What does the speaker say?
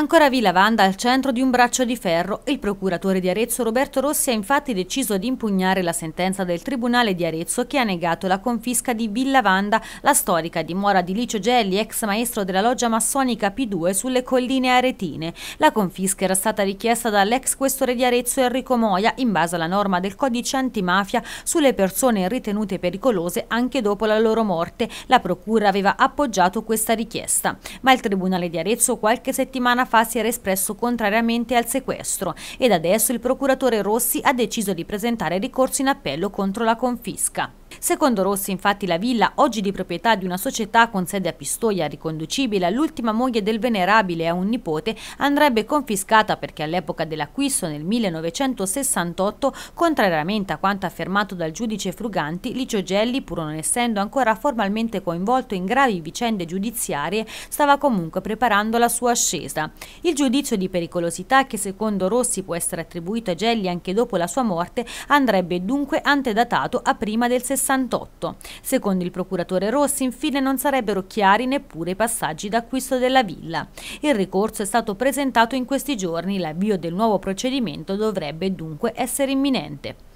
Ancora Villa Vanda al centro di un braccio di ferro. Il procuratore di Arezzo Roberto Rossi ha infatti deciso di impugnare la sentenza del Tribunale di Arezzo che ha negato la confisca di Villa Vanda, la storica dimora di Licio Gelli, ex maestro della loggia massonica P2 sulle colline aretine. La confisca era stata richiesta dall'ex questore di Arezzo Enrico Moia in base alla norma del codice antimafia sulle persone ritenute pericolose anche dopo la loro morte. La procura aveva appoggiato questa richiesta. Ma il Tribunale di Arezzo qualche settimana fa fa si era espresso contrariamente al sequestro ed adesso il procuratore Rossi ha deciso di presentare ricorso in appello contro la confisca. Secondo Rossi, infatti, la villa, oggi di proprietà di una società con sede a Pistoia, riconducibile all'ultima moglie del venerabile e a un nipote, andrebbe confiscata perché all'epoca dell'acquisto, nel 1968, contrariamente a quanto affermato dal giudice Fruganti, Licio Gelli, pur non essendo ancora formalmente coinvolto in gravi vicende giudiziarie, stava comunque preparando la sua ascesa. Il giudizio di pericolosità che secondo Rossi può essere attribuito a Gelli anche dopo la sua morte andrebbe dunque antedatato a prima del 68. 68. Secondo il procuratore Rossi, infine, non sarebbero chiari neppure i passaggi d'acquisto della villa. Il ricorso è stato presentato in questi giorni, l'avvio del nuovo procedimento dovrebbe dunque essere imminente.